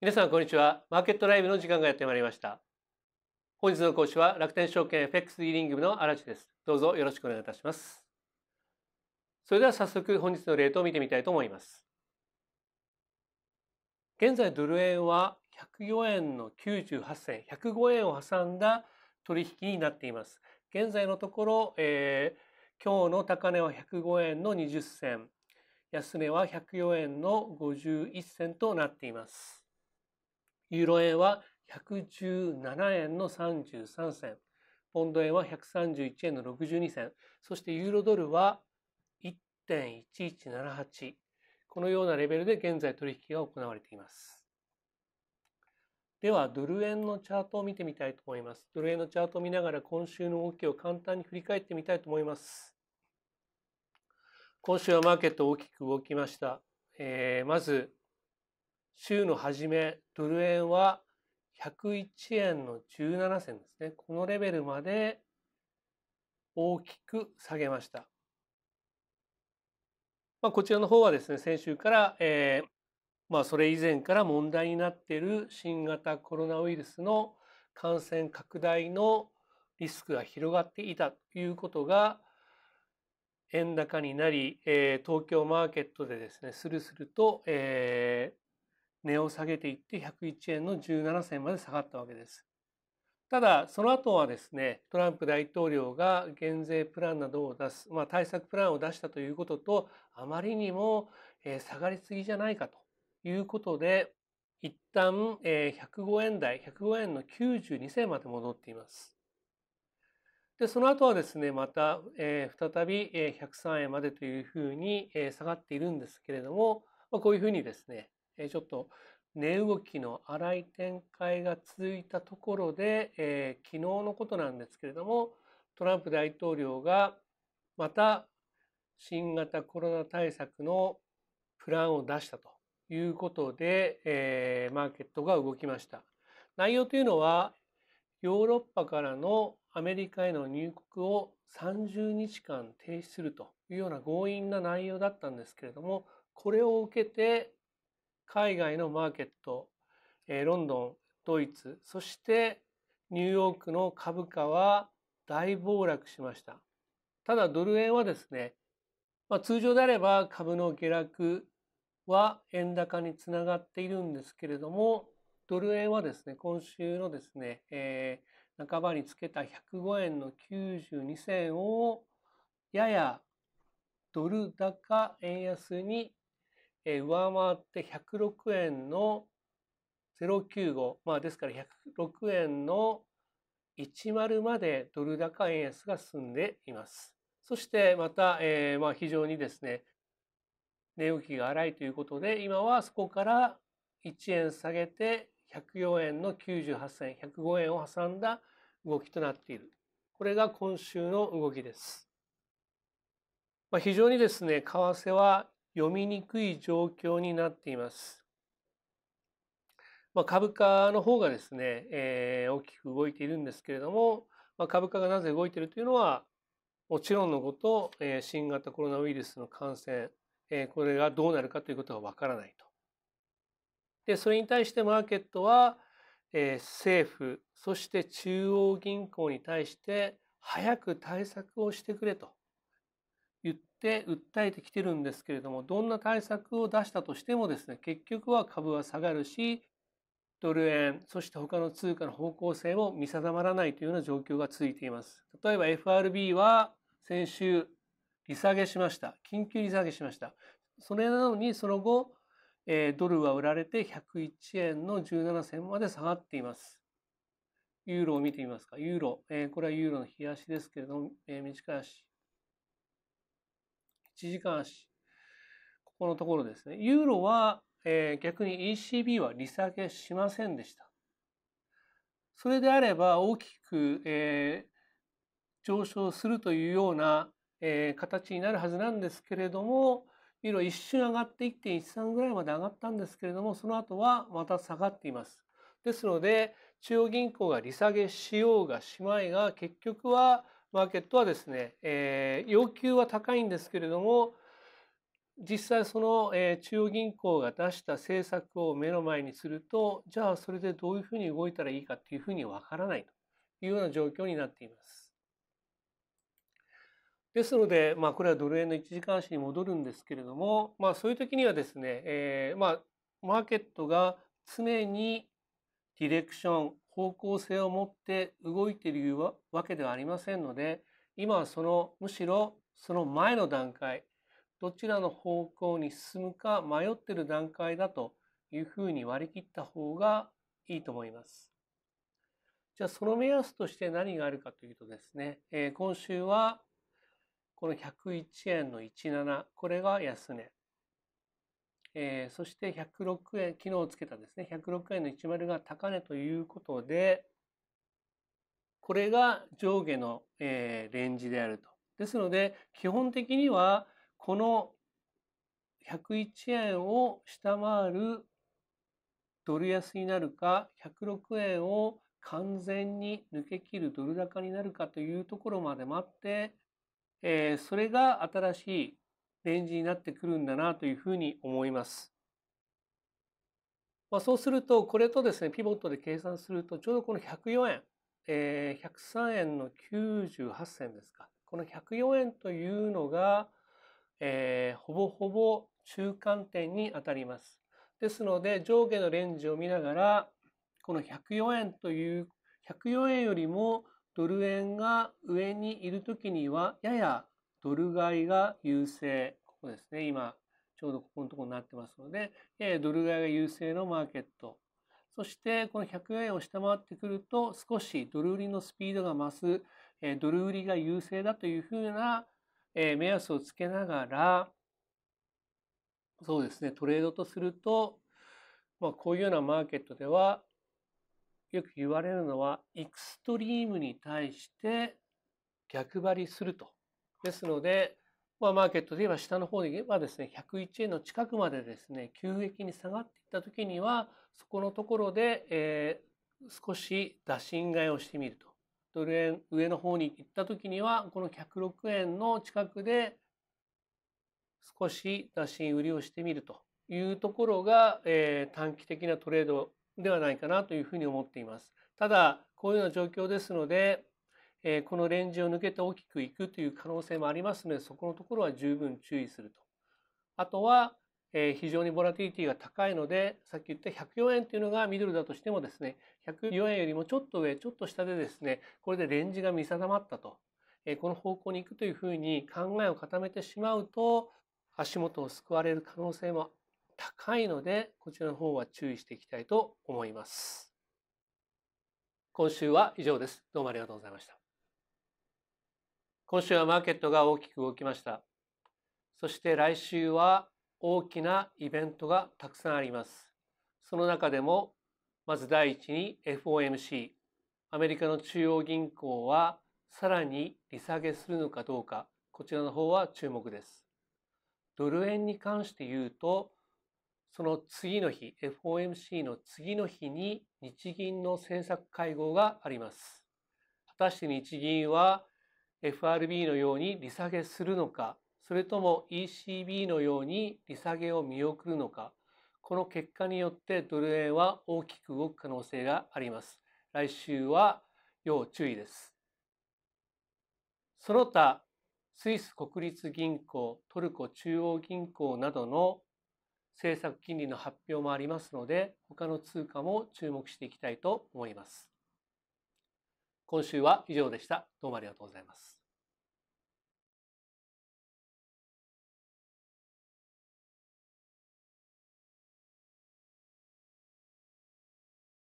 皆さんこんにちはマーケットライブの時間がやってまいりました本日の講師は楽天証券 FX ディーリング部の荒地ですどうぞよろしくお願いいたしますそれでは早速本日のレートを見てみたいと思います現在ドル円は104円の98銭105円を挟んだ取引になっています現在のところ、えー、今日の高値は105円の20銭安値は104円の51銭となっていますユーロ円は117円の33銭、ポンド円は131円の62銭、そしてユーロドルは1.1178、このようなレベルで現在取引が行われています。では、ドル円のチャートを見てみたいと思います。ドル円のチャートを見ながら今週の動きを簡単に振り返ってみたいと思います。今週はマーケット大きく動きました。えー、まず、週の初め、ドル円は101円の17銭ですね。このレベルまで大きく下げました。まあ、こちらの方はですね、先週から、えー、まあ、それ以前から問題になっている新型コロナウイルスの感染拡大のリスクが広がっていたということが円高になり、えー、東京マーケットでですねするすると、えー、値を下げていって101円の17銭まで下がったわけです。ただその後はですねトランプ大統領が減税プランなどを出す、まあ、対策プランを出したということとあまりにも下がりすぎじゃないかということで一旦105円台105円の92銭まで戻っています。でその後はですねまた、え再び103円までというふうに、え下がっているんですけれども、まあ、こういうふうにですねえちょっと値動きの荒い展開が続いたところで、えー、昨日のことなんですけれどもトランプ大統領がまた新型コロナ対策のプランを出したということで、えー、マーケットが動きました。内容というのはヨーロッパからのアメリカへの入国を30日間停止するというような強引な内容だったんですけれどもこれを受けて海外のマーケット、えー、ロンドン、ドイツ、そしてニューヨークの株価は大暴落しました。ただドル円はですね、まあ、通常であれば株の下落は円高につながっているんですけれども、ドル円はですね、今週のですね、えー、半ばにつけた105円の92銭をややドル高円安にえー、上回って106円の095、まあ、ですから106円の10までドル高円安が進んでいます。そしてまた、えー、まあ、非常にですね、値動きが荒いということで、今はそこから1円下げて104円の98銭、105円を挟んだ動きとなっている。これが今週の動きです。まあ、非常にですね、為替は読みにくい状況になっています。まあ、株価の方がですね、えー、大きく動いているんですけれども、まあ、株価がなぜ動いているというのはもちろんのこと、えー、新型コロナウイルスの感染、えー、これがどうなるかということがわからないと。でそれに対してマーケットは、えー、政府そして中央銀行に対して早く対策をしてくれとって訴えてきてるんですけれどもどんな対策を出したとしてもですね結局は株は下がるしドル円そして他の通貨の方向性も見定まらないというような状況が続いています例えば FRB は先週利下げしました緊急利下げしましたそれなのにその後、えー、ドルは売られて101円の17銭まで下がっていますユーロを見てみますかユーロ、えー、これはユーロの冷やしですけれども、えー、短い足1時間足。ここのところですね。ユーロは、えー、逆に ECB は利下げしませんでした。それであれば大きく、えー、上昇するというような、えー、形になるはずなんですけれども、ユーロ一瞬上がって1.13ぐらいまで上がったんですけれども、その後はまた下がっています。ですので、中央銀行が利下げしようがしまいが、結局はマーケットはですね、えー、要求は高いんですけれども実際その、えー、中央銀行が出した政策を目の前にするとじゃあそれでどういうふうに動いたらいいかっていうふうにわからないというような状況になっています。ですので、まあ、これはドル円の1時間足に戻るんですけれども、まあ、そういう時にはですね、えーまあ、マーケットが常にディレクション方向性を持って動いているわけではありませんので今はそのむしろその前の段階どちらの方向に進むか迷っている段階だというふうに割り切った方がいいと思います。じゃあその目安として何があるかというとですね、えー、今週はこの101円の17これが安値えー、そして106円、昨日つけたですね、106円の10が高値ということで、これが上下の、えー、レンジであると。ですので、基本的には、この101円を下回るドル安になるか、106円を完全に抜け切るドル高になるかというところまで待って、えー、それが新しいレンジになってくるんだなというふうに思います。まあ、そうするとこれとですねピボットで計算するとちょうどこの104円、えー、103円の98銭ですかこの104円というのが、えー、ほぼほぼ中間点にあたります。ですので上下のレンジを見ながらこの104円という104円よりもドル円が上にいる時にはややドル買いが優勢、ここですね、今、ちょうどここのところになってますので、ドル買いが優勢のマーケット。そして、この104円を下回ってくると、少しドル売りのスピードが増す、ドル売りが優勢だというふうな目安をつけながら、そうですね、トレードとすると、まあ、こういうようなマーケットでは、よく言われるのは、エクストリームに対して逆張りすると。ですので、まあ、マーケットで言えば下の方で言えばですね、101円の近くまでですね、急激に下がっていった時には、そこのところで、えー、少し打診買いをしてみると。ドル円上の方に行った時には、この106円の近くで少し打診売りをしてみるというところが、えー、短期的なトレードではないかなというふうに思っています。ただ、こういうような状況ですので、えー、このレンジを抜けて大きくいくという可能性もありますのでそこのところは十分注意すると。あとは、えー、非常にボラティリティが高いのでさっき言った104円というのがミドルだとしてもですね104円よりもちょっと上ちょっと下でですねこれでレンジが見定まったと、えー、この方向に行くというふうに考えを固めてしまうと足元をすくわれる可能性も高いのでこちらの方は注意していきたいと思います。今週は以上です。どうもありがとうございました。今週はマーケットが大きく動きました。そして来週は大きなイベントがたくさんあります。その中でも、まず第一に FOMC、アメリカの中央銀行はさらに利下げするのかどうか、こちらの方は注目です。ドル円に関して言うと、その次の日、FOMC の次の日に日銀の政策会合があります。果たして日銀は FRB のように利下げするのかそれとも ECB のように利下げを見送るのかこの結果によってドル円は大きく動く可能性があります来週は要注意ですその他スイス国立銀行トルコ中央銀行などの政策金利の発表もありますので他の通貨も注目していきたいと思います今週は以上でした。どうもありがとうございます。